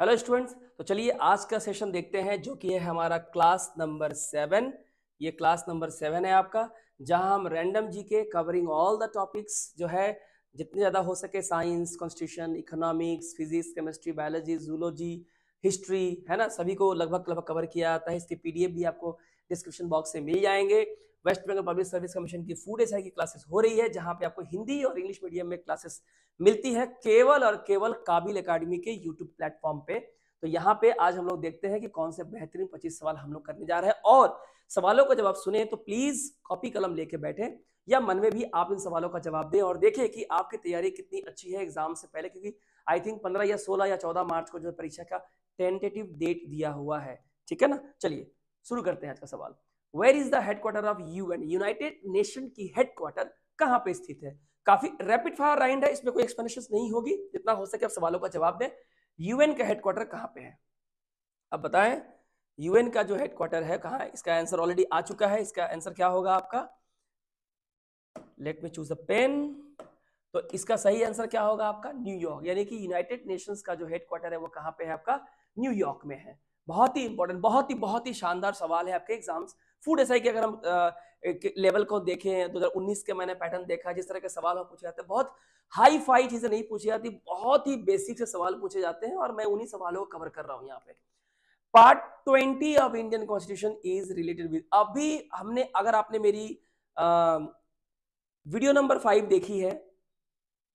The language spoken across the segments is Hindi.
हेलो स्टूडेंट्स तो चलिए आज का सेशन देखते हैं जो कि है हमारा क्लास नंबर सेवन ये क्लास नंबर सेवन है आपका जहां हम random GK covering all the topics जो है जितने ज़्यादा हो सके science constitution economics physics chemistry biology zoology history है ना सभी को लगभग लगभग कवर किया जाता है इसकी पीडीएफ भी आपको डिस्क्रिप्शन बॉक्स से मिल जाएंगे West Bengal public service commission की फूड एस की क्लासेस हो रही है जहां पे आपको हिंदी और इंग्लिश मीडियम में क्लासेस मिलती है केवल और केवल काबिल अकेडमी के यूट्यूब प्लेटफॉर्म पे तो यहाँ पे आज हम लोग देखते हैं कि कौन से बेहतरीन पच्चीस सवाल हम लोग करने जा रहे हैं और सवालों का जवाब सुने तो प्लीज कॉपी कलम लेके बैठे या मन में भी आप इन सवालों का जवाब दें और देखें कि आपकी तैयारी कितनी अच्छी है एग्जाम से पहले क्योंकि आई थिंक पंद्रह या सोलह या चौदह मार्च को जो परीक्षा का टेंटेटिव डेट दिया हुआ है ठीक है ना चलिए शुरू करते हैं आज का सवाल where is the headquarter of UN United Nation की हेडक्वार्टर कहां पे स्थित है काफी रैपिड फायर राइंड है इसमें कोई एक्सप्लेनेशन नहीं होगी जितना हो सके आप सवालों का जवाब दें यूएन का हेडक्वार्टर कहां पे है अब बताएं यूएन का जो हेडक्वार्टर है कहाँ है इसका आंसर ऑलरेडी आ चुका है इसका आंसर क्या होगा आपका let me choose a pen तो इसका सही आंसर क्या होगा आपका न्यूयॉर्क यानी कि यूनाइटेड नेशंस का जो हेडक्वार्टर है वो कहां पे है आपका न्यूयॉर्क में है बहुत ही इंपॉर्टेंट बहुत ही बहुत ही शानदार सवाल है आपके एग्जाम्स फूड एसआई के अगर हम लेवल को देखें उन्नीस के मैंने पैटर्न देखा जिस तरह के सवाल पूछे जाते हैं बहुत हाई फाई चीज़ें नहीं पूछी जाती बहुत ही बेसिक से सवाल पूछे जाते हैं और मैं उन्हीं सवालों को कवर कर रहा हूँ यहाँ पे part twenty of Indian constitution is related with अभी हमने अगर आपने मेरी आ, वीडियो नंबर फाइव देखी है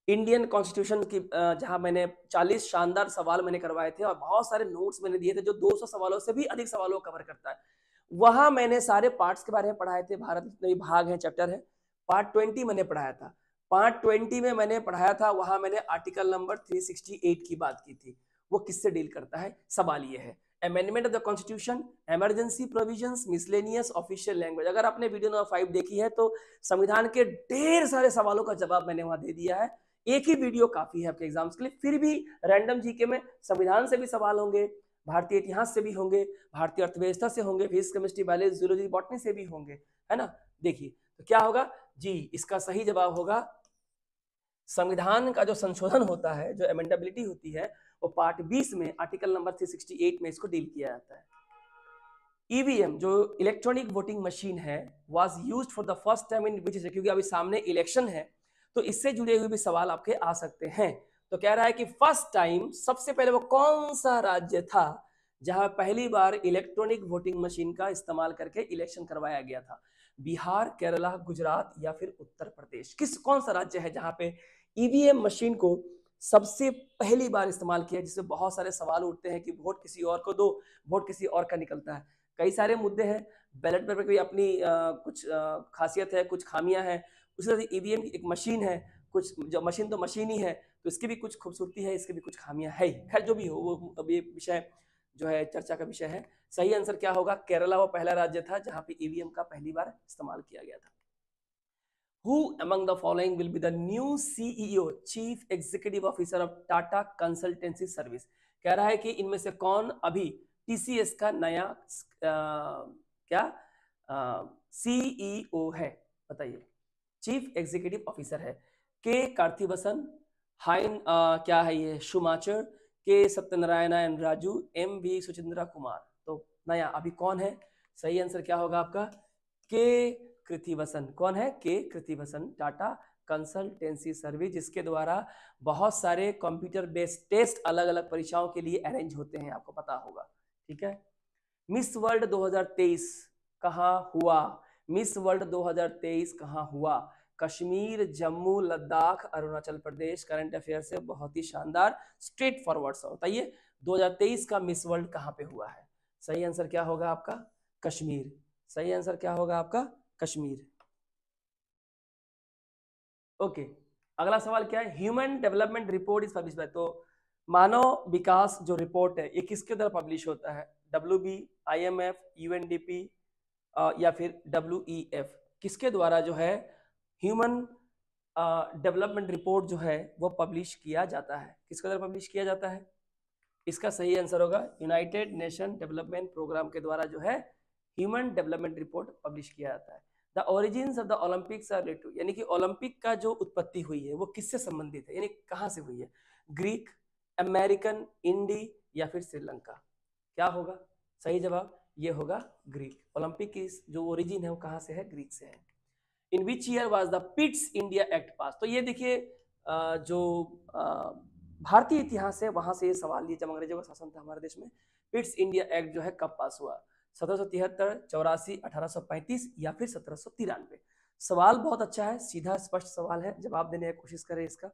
इंडियन कॉन्स्टिट्यूशन की जहां मैंने 40 शानदार सवाल मैंने करवाए थे और बहुत सारे नोट्स मैंने दिए थे जो 200 सवालों से भी अधिक सवालों को कवर करता है वहां मैंने सारे पार्ट्स के बारे में पढ़ाए थे भारत जितने भी भाग हैं चैप्टर है पार्ट ट्वेंटी मैंने पढ़ाया था पार्ट ट्वेंटी में मैंने पढ़ाया था वहां मैंने आर्टिकल नंबर थ्री की बात की थी वो किससे डील करता है सवाल ये है amendment of the constitution emergency provision miscellaneous official language अगर आपने वीडियो नंबर फाइव देखी है तो संविधान के ढेर सारे सवालों का जवाब मैंने वहां दे दिया है एक ही वीडियो काफी है आपके एग्जाम्स के लिए फिर भी रैंडम जीके में संविधान से भी सवाल होंगे भारतीय इतिहास से भी होंगे भारतीय अर्थव्यवस्था से होंगे physics chemistry biology zoology botany से भी होंगे है ना देखिए तो क्या होगा जी इसका सही जवाब होगा संविधान का जो संशोधन होता है जो एमेंडेबिलिटी होती है वो पार्ट 20 में आर्टिकल नंबर 368 में इसको डील किया जाता है ईवीएम e जो इलेक्ट्रॉनिक वोटिंग मशीन है was use for the first time in which क्योंकि अभी सामने इलेक्शन है तो इससे जुड़े हुए भी सवाल आपके आ सकते हैं तो कह रहा है कि फर्स्ट टाइम सबसे पहले वो कौन सा राज्य था जहां पहली बार इलेक्ट्रॉनिक वोटिंग मशीन का इस्तेमाल करके इलेक्शन करवाया गया था बिहार केरला गुजरात या फिर उत्तर प्रदेश किस कौन सा राज्य है जहां पे ईवीएम मशीन को सबसे पहली बार इस्तेमाल किया जिससे बहुत सारे सवाल उठते हैं कि वोट किसी और को दो वोट किसी और का निकलता है कई सारे मुद्दे हैं बैलेट पेपर की अपनी आ, कुछ आ, खासियत है कुछ खामियां हैं उसी तरह से e की एक मशीन है कुछ जब मशीन तो मशीन ही है तो इसकी भी कुछ खूबसूरती है इसकी भी कुछ खामियां है ही खैर जो भी हो वो अब ये विषय जो है चर्चा का विषय है सही आंसर क्या होगा केरला वो पहला राज्य था जहां पे ईवीएम e का पहली बार इस्तेमाल किया गया था who among the following will be the new CEO chief executive officer of Tata consultancy service कह रहा है कि इनमें से कौन अभी टीसीएस का नया आ, क्या सीईओ e है बताइए चीफ एग्जीक्यूटिव ऑफिसर है के कार्थिवसन हाइन क्या है ये शुमाचर के Satyanarayana N Raju M V Suchindra Kumar तो नया अभी कौन है सही आंसर क्या होगा आपका के कृतिवसन कौन है के कृतिवसन टाटा कंसल्टेंसी सर्विस जिसके द्वारा बहुत सारे कंप्यूटर बेस्ड टेस्ट अलग अलग परीक्षाओं के लिए अरेंज होते हैं आपको पता होगा ठीक है मिस वर्ल्ड 2023 हजार हुआ मिस वर्ल्ड 2023 कहाँ हुआ कश्मीर जम्मू लद्दाख अरुणाचल प्रदेश करंट अफेयर से बहुत ही शानदार स्ट्रेट फॉरवर्ड सा बताइए 2023 का मिस वर्ल्ड कहाँ पे हुआ है सही आंसर क्या होगा आपका कश्मीर सही आंसर क्या होगा आपका कश्मीर ओके अगला सवाल क्या है human development report is publish तो मानव विकास जो रिपोर्ट है ये किसके द्वारा पब्लिश होता है W B I M F U N D P या फिर डब्ल्यू ई एफ किसके द्वारा जो है ह्यूमन डेवलपमेंट रिपोर्ट जो है वो पब्लिश किया जाता है किसके द्वारा पब्लिश किया जाता है इसका सही आंसर होगा यूनाइटेड नेशन डेवलपमेंट प्रोग्राम के द्वारा जो है ह्यूमन डेवलपमेंट रिपोर्ट पब्लिश किया जाता है the origin of the Olympics are related यानी कि ओलंपिक का जो उत्पत्ति हुई है वो किससे संबंधित है यानी कहाँ से हुई है ग्रीक अमेरिकन इंडी या फिर श्रीलंका क्या होगा सही जवाब ये होगा ग्रीक ओलंपिक की जो ओरिजिन है वो कहाँ से है ग्रीक से है in which year was the Pitt's India act pass तो ये देखिए जो भारतीय इतिहास है वहां से ये सवाल लिए जब अंग्रेजों का शासन था हमारे देश में पिट्स इंडिया एक्ट जो है कब पास हुआ सत्रह सौ तिहत्तर चौरासी अठारह या फिर सत्रह सौ तिरानवे सवाल बहुत अच्छा है सीधा स्पष्ट सवाल है जवाब देने की कोशिश करें इसका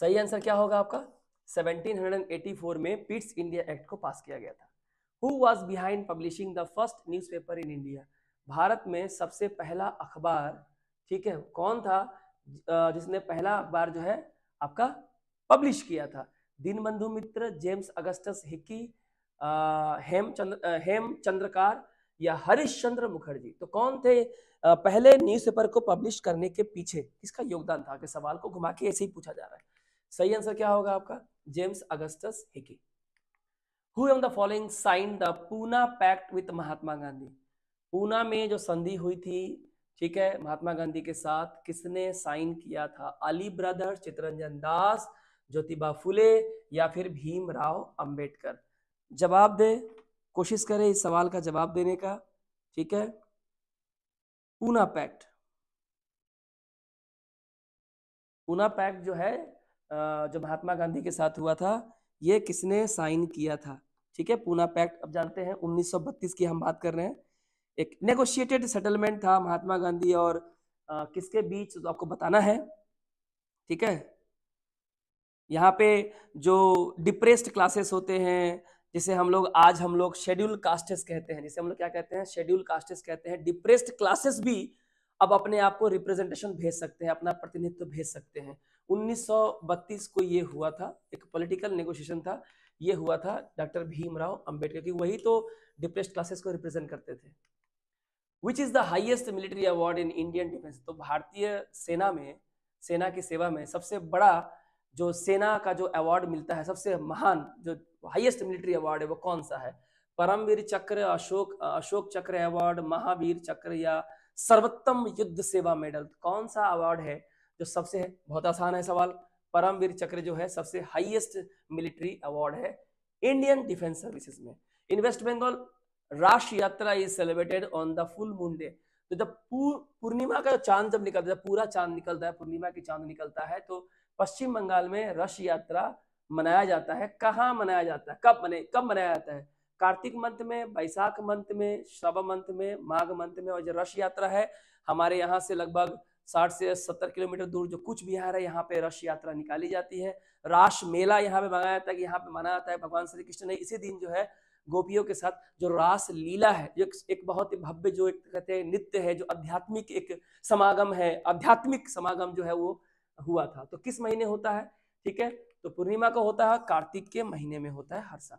सही आंसर क्या होगा आपका 1784 में पिट्स इंडिया एक्ट को पास किया गया था who was behind publishing the first newspaper in India Bharat में सबसे पहला अखबार ठीक है कौन था जिसने पहला अखबार जो है आपका पब्लिश किया था Deenbandhu Mitra James Augustus Hicky Hem Chandra Hem Chandrakar या हरीश चंद्र मुखर्जी तो कौन थे पहले न्यूज़पेपर को पब्लिश करने के पीछे किसका योगदान था कि सवाल को घुमा के ऐसे ही पूछा जा रहा है सही आंसर क्या होगा आपका James Augustus Hicky who am the following sign the Poona pact with Mahatma Gandhi Poona में जो संधि हुई थी ठीक है महात्मा गांधी के साथ किसने साइन किया था अली ब्रदर्स चितरंजन दास ज्योतिबा फुले या फिर भीमराव अंबेडकर जवाब दे कोशिश करें इस सवाल का जवाब देने का ठीक है पूना पैक्ट पूना पैक्ट जो है जो महात्मा गांधी के साथ हुआ था ये किसने साइन किया था ठीक है पूना पैक्ट अब जानते हैं 1932 की हम बात कर रहे हैं एक नेगोशिएटेड सेटलमेंट था महात्मा गांधी और आ, किसके बीच तो आपको बताना है ठीक है यहाँ पे जो डिप्रेस्ड क्लासेस होते हैं जिसे हम लोग आज हम लोग शेड्यूल कास्टेस कहते हैं जिसे हम लोग क्या कहते हैं शेड्यूल कास्टेस कहते हैं डिप्रेस्ड क्लासेस भी अब अपने आप को रिप्रेजेंटेशन भेज सकते हैं अपना प्रतिनिधित्व भेज सकते हैं 1932 को ये हुआ था एक पॉलिटिकल नेगोशिएशन था ये हुआ था डॉक्टर भीमराव अंबेडकर की वही तो डिप्रेस्ड क्लासेस को रिप्रेजेंट करते थे which is the highest military award in Indian defence तो भारतीय सेना में सेना की सेवा में सबसे बड़ा जो सेना का जो अवार्ड मिलता है सबसे महान जो हाइएस्ट मिलिट्री अवार्ड है वो कौन सा है परमवीर चक्र अशोक अशोक चक्र अवार्ड महावीर चक्र या सर्वोत्तम युद्ध सेवा मेडल कौन सा अवार्ड है जो सबसे है बहुत आसान है सवाल परमवीर चक्र जो है सबसे हाईएस्ट मिलिट्री अवार्ड है इंडियन डिफेंस सर्विसेज में इन वेस्ट बंगाल राष्ट्र यात्रा is celebrated on the full moon day तो जब पूर्णिमा का चांद जब निकलता है पूरा चांद निकलता है पूर्णिमा की चांद निकलता है तो पश्चिम बंगाल में रस यात्रा मनाया जाता है कहाँ मनाया जाता है कब मने कब मनाया जाता है कार्तिक मंथ में बैसाख मंथ में श्रव मंथ में माघ मंथ में और जो रस यात्रा है हमारे यहाँ से लगभग साठ से सत्तर किलोमीटर दूर जो कुछ बिहार है यहाँ पे रश यात्रा निकाली जाती है रास मेला यहाँ पे मनाया जाता है यहाँ पे मनाया जाता है भगवान श्री कृष्ण ने इसी दिन जो है गोपियों के साथ जो रास लीला है जो एक बहुत ही भव्य जो एक कहते हैं नृत्य है जो आध्यात्मिक एक समागम है आध्यात्मिक समागम जो है वो हुआ था तो किस महीने होता है ठीक है तो पूर्णिमा को होता है कार्तिक के महीने में होता है हर साल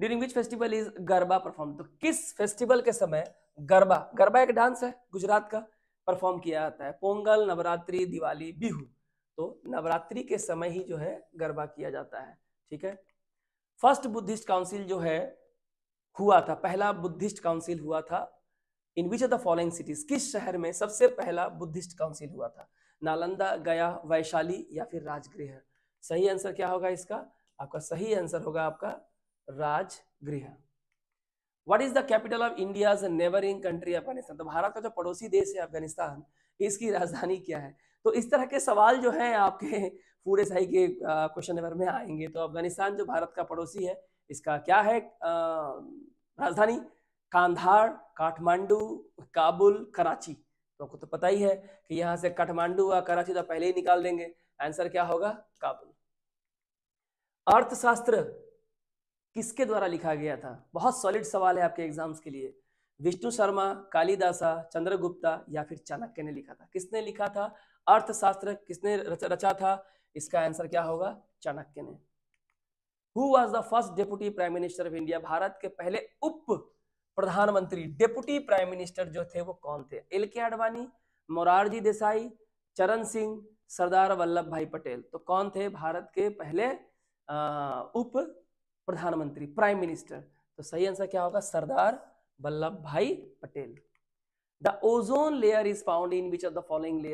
during which festival is Garba perform तो किस फेस्टिवल के समय गरबा गरबा एक डांस है गुजरात का परफॉर्म किया जाता है पोंगल नवरात्रि दिवाली बिहू तो नवरात्रि के समय ही जो है गरबा किया जाता है ठीक है फर्स्ट बुद्धिस्ट काउंसिल जो है हुआ था पहला बुद्धिस्ट काउंसिल हुआ था in which of the following cities किस शहर में सबसे पहला बुद्धिस्ट काउंसिल हुआ था नालंदा गया वैशाली या फिर राजगृह सही आंसर क्या होगा इसका आपका सही आंसर होगा आपका Rajgriha what is the capital of India neighbouring country Afghanistan तो भारत का जो पड़ोसी देश है अफगानिस्तान इसकी राजधानी क्या है तो इस तरह के सवाल जो है आपके पूरे सही के क्वेश्चन नंबर में आएंगे तो अफगानिस्तान जो भारत का पड़ोसी है इसका क्या है राजधानी कांधार काठमांडू काबुल कराची तो आपको तो पता ही है कि यहाँ से काठमांडू व कराची तो पहले ही निकाल देंगे आंसर क्या होगा काबुल अर्थशास्त्र किसके द्वारा लिखा गया था बहुत सॉलिड सवाल है आपके एग्जाम्स के लिए विष्णु शर्मा कालिदासा चंद्रगुप्ता या फिर चाणक्य ने लिखा था किसने लिखा था अर्थशास्त्र किसने रचा था इसका आंसर क्या होगा चाणक्य ने who was the first deputy prime minister of India Bharat के पहले उप प्रधानमंत्री डेप्यूटी प्राइम मिनिस्टर जो थे वो कौन थे एल के आडवाणी मोरारजी देसाई चरण सिंह सरदार वल्लभ भाई पटेल तो कौन थे भारत के पहले आ, उप प्रधानमंत्री प्राइम मिनिस्टर तो सही आंसर क्या होगा Sardar Vallabhbhai Patel the ozone layer is found in which of the following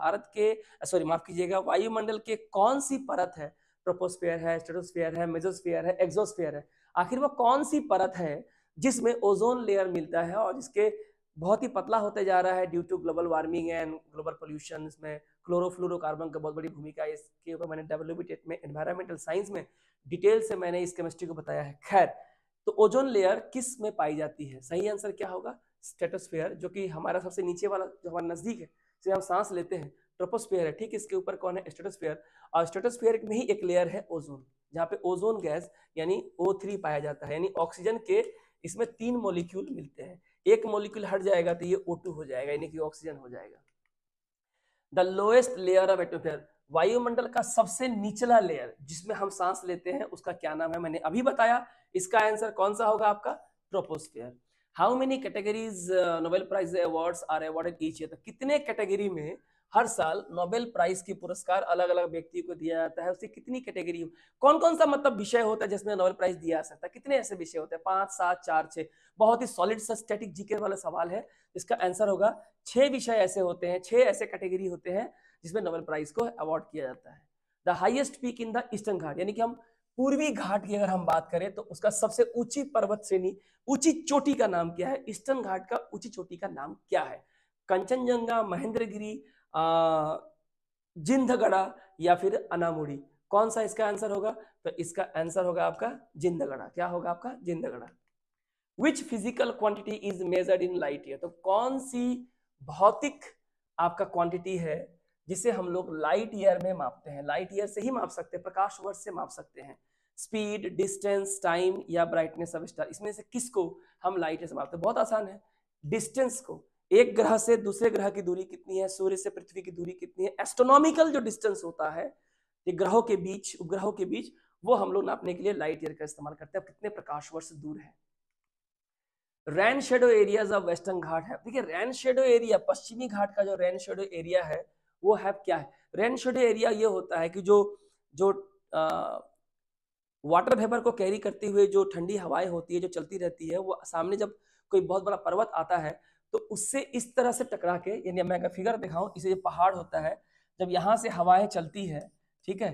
Bharat के सॉरी माफ कीजिएगा वायुमंडल के कौन सी परत है ट्रोपोस्फेयर है स्टेटोस्फेयर है मेजोस्फेयर है एक्सोस्फेयर है आखिर वो कौन सी परत है जिसमें ओजोन लेयर मिलता है और जिसके बहुत ही पतला होते जा रहा है due to global warming and global pollution इसमें क्लोरोफ्लोरोकार्बन का बहुत बड़ी भूमिका है इसके ऊपर मैंने डब्ल्यू में एनवायरमेंटल साइंस में डिटेल से मैंने इस केमिस्ट्री को बताया है खैर तो ओजोन लेयर किस में पाई जाती है सही आंसर क्या होगा स्टेटोस्फेयर जो कि हमारा सबसे नीचे वाला जो हमारा नजदीक है जिसे हम सांस लेते हैं ट्रोपोस्फेयर है ठीक इसके ऊपर कौन है स्टेटोस्फेयर और स्टेटोस्फेयर में ही एक लेयर है ओजोन जहाँ पे ओजोन गैस यानी ओ थ्री पाया जाता है यानी ऑक्सीजन के इसमें तीन मोलिक्यूल मिलते हैं एक मोलिक्यूल हट जाएगा तो ये ओ टू हो जाएगा यानी कि ऑक्सीजन हो जाएगा the lowest layer of atmosphere वायुमंडल का सबसे निचला लेयर जिसमें हम सांस लेते हैं उसका क्या नाम है मैंने अभी बताया इसका आंसर कौन सा होगा आपका troposphere how many categories Nobel prize awards are awarded each year तो कितने कैटेगरी में हर साल नोबेल प्राइज के पुरस्कार अलग अलग व्यक्ति को दिया जाता है उसे कितनी कैटेगरी कौन कौन सा मतलब विषय होता है जिसमें नोबेल प्राइज दिया जा सकता है कितने ऐसे विषय होते हैं पांच सात चार छः बहुत ही सॉलिड सा स्टैटिक जीके वाला सवाल है इसका आंसर होगा छह विषय ऐसे होते हैं छह ऐसे कैटेगरी होते हैं जिसमें नोबेल प्राइज को अवार्ड किया जाता है the highest peak in the Eastern Ghat यानी कि हम पूर्वी घाट की अगर हम बात करें तो उसका सबसे ऊंची पर्वत श्रेणी ऊंची चोटी का नाम क्या है ईस्टर्न घाट का ऊंची चोटी का नाम क्या है कंचनजंगा महेंद्रगिरी जिंदगढ़ा या फिर अनामुड़ी कौन सा इसका आंसर होगा तो इसका आंसर होगा आपका जिंदगढ़ा क्या होगा आपका Jindhagada which physical quantity is measured in light year तो कौन सी भौतिक आपका क्वांटिटी है जिसे हम लोग लाइट ईयर में मापते हैं लाइट ईयर से ही माप सकते हैं प्रकाश वर्ष से माप सकते हैं स्पीड डिस्टेंस टाइम या ब्राइटनेस ऑफ स्टार इसमें से किसको हम लाइट ईयर से मापते हैं बहुत आसान है डिस्टेंस को एक ग्रह से दूसरे ग्रह की दूरी कितनी है सूर्य से पृथ्वी की दूरी कितनी है एस्ट्रोनॉमिकल जो डिस्टेंस होता है ये ग्रहों के बीच उपग्रहों के बीच वो हम लोग नापने के लिए लाइट ईयर का इस्तेमाल करते हैं कितने प्रकाश वर्ष दूर है rain shadow areas of Western Ghat है देखिए रैन शेडो एरिया पश्चिमी घाट का जो रैन शेडो एरिया है वो है क्या है रैन शेडो एरिया ये होता है कि जो जो वाटर वेपर को कैरी करते हुए जो ठंडी हवाएं होती है जो चलती रहती है वो सामने जब कोई बहुत बड़ा पर्वत आता है तो उससे इस तरह से टकरा के यानी मैं अगर फिगर दिखाऊं इसे जो पहाड़ होता है जब यहाँ से हवाएं चलती है ठीक है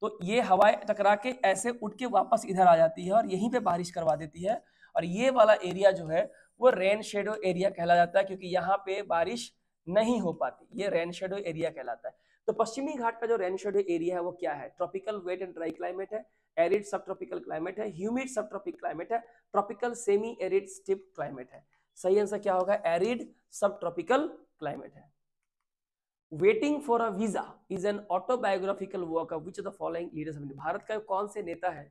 तो ये हवाएं टकरा के ऐसे उठ के वापस इधर आ जाती है और यहीं पे बारिश करवा देती है और ये वाला एरिया जो है वो रेन शेडो एरिया कहला जाता है क्योंकि यहाँ पे बारिश नहीं हो पाती ये रेन शेडो एरिया कहलाता है तो पश्चिमी घाट का जो रेन शेडो एरिया है वो क्या है tropical wet and dry climate है एरिड सब ट्रॉपिकल क्लाइमेट है ह्यूमिड सब ट्रॉपिक क्लाइमेट है tropical semi arid steppe climate है सही आंसर क्या होगा एरिड सब ट्रॉपिकल क्लाइमेट है waiting for a visa is an autobiographical work of which the following leaders Bharat का कौन से नेता है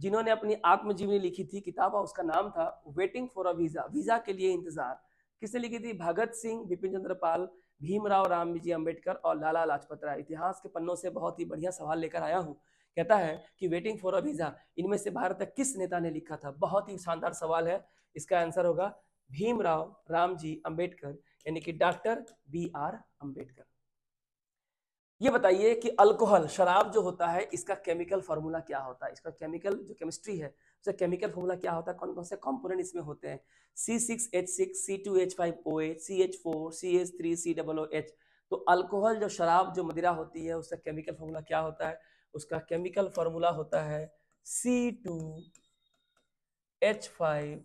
जिन्होंने अपनी आत्मजीवनी लिखी थी किताब उसका नाम था waiting for a visa visa के लिए इंतजार किसने लिखी थी भगत सिंह बिपिन चंद्र पाल भीमराव रामजी अंबेडकर और लाला लाजपत राय इतिहास के पन्नों से बहुत ही बढ़िया सवाल लेकर आया हूँ कहता है कि वेटिंग फॉर अ वीजा इनमें से भारत का किस नेता ने लिखा था बहुत ही शानदार सवाल है इसका आंसर होगा भीमराव रामजी अंबेडकर यानी कि डॉक्टर बी आर अंबेडकर ये बताइए कि अल्कोहल शराब जो होता है इसका केमिकल फार्मूला क्या होता है इसका केमिकल जो केमिस्ट्री है उसका केमिकल फॉर्मूला क्या होता है कौन कौन से कंपोनेंट इसमें होते हैं C six H six C two H five O H C H four C H three C double O H तो अल्कोहल जो शराब जो मदिरा होती है उसका केमिकल फॉर्मूला क्या होता है उसका केमिकल फॉर्मूला होता है C two H five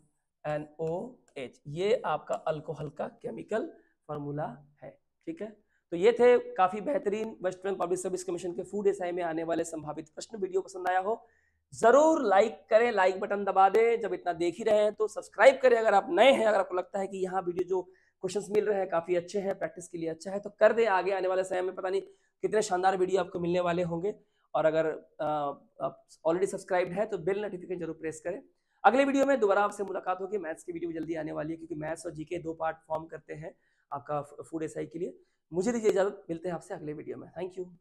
N O H ये आपका अल्कोहल का केमिकल फार्मूला है ठीक है तो ये थे काफी बेहतरीन West Bengal public service commission के फूड एसआई में आने वाले संभावित प्रश्न वीडियो पसंद आया हो जरूर लाइक करें लाइक बटन दबा दें जब इतना देख ही रहे हैं तो सब्सक्राइब करें अगर आप नए हैं अगर आपको लगता है कि यहाँ वीडियो जो क्वेश्चंस मिल रहे हैं काफी अच्छे हैं प्रैक्टिस के लिए अच्छा है तो कर दें आगे आने वाले समय में पता नहीं कितने शानदार वीडियो आपको मिलने वाले होंगे और अगर ऑलरेडी सब्सक्राइब है तो बिल नोटिफिकेशन जरूर प्रेस करें अगले वीडियो में दोबारा आपसे मुलाकात होगी मैथ्स की वीडियो जल्दी आने वाली है क्योंकि मैथ्स और जीके दो पार्ट फॉर्म करते हैं आपका फूड एसआई के लिए मुझे दीजिए इजाजत मिलते हैं आपसे अगले वीडियो में थैंक यू